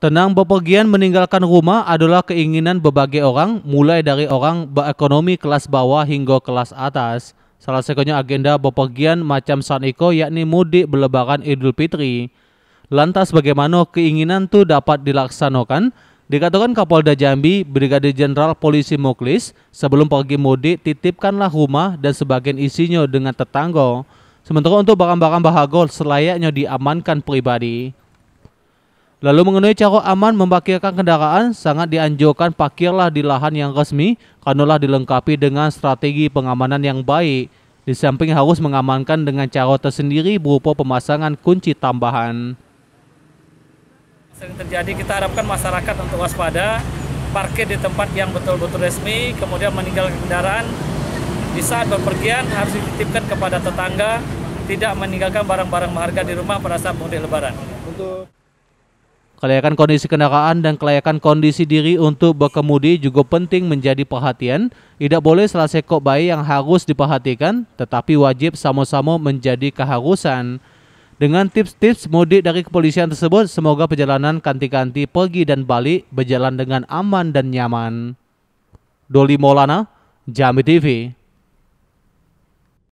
Tenang bepergian meninggalkan rumah adalah keinginan berbagai orang, mulai dari orang berekonomi kelas bawah hingga kelas atas. Salah satunya agenda bepergian macam Saniko yakni mudik berlebaran Idul Fitri. Lantas bagaimana keinginan itu dapat dilaksanakan? Dikatakan Kapolda Jambi, Brigadir Jenderal Polisi Muklis, sebelum pergi mudik titipkanlah rumah dan sebagian isinya dengan tetangga. Sementara untuk barang-barang bahagol selayaknya diamankan pribadi. Lalu mengenai cara aman memakirkan kendaraan, sangat dianjurkan parkirlah di lahan yang resmi, kanulah dilengkapi dengan strategi pengamanan yang baik. Di samping harus mengamankan dengan cara tersendiri berupa pemasangan kunci tambahan. Sering terjadi kita harapkan masyarakat untuk waspada, parkir di tempat yang betul-betul resmi, kemudian meninggalkan kendaraan. Di saat berpergian harus dititipkan kepada tetangga, tidak meninggalkan barang-barang berharga di rumah pada saat mudik lebaran. Untuk Kelayakan kondisi kendaraan dan kelayakan kondisi diri untuk berkemudi juga penting menjadi perhatian. Tidak boleh salah sekok bayi yang harus diperhatikan, tetapi wajib sama-sama menjadi keharusan. Dengan tips-tips mudik dari kepolisian tersebut, semoga perjalanan kanti-kanti pergi dan balik berjalan dengan aman dan nyaman. Doli Maulana, Jambi TV.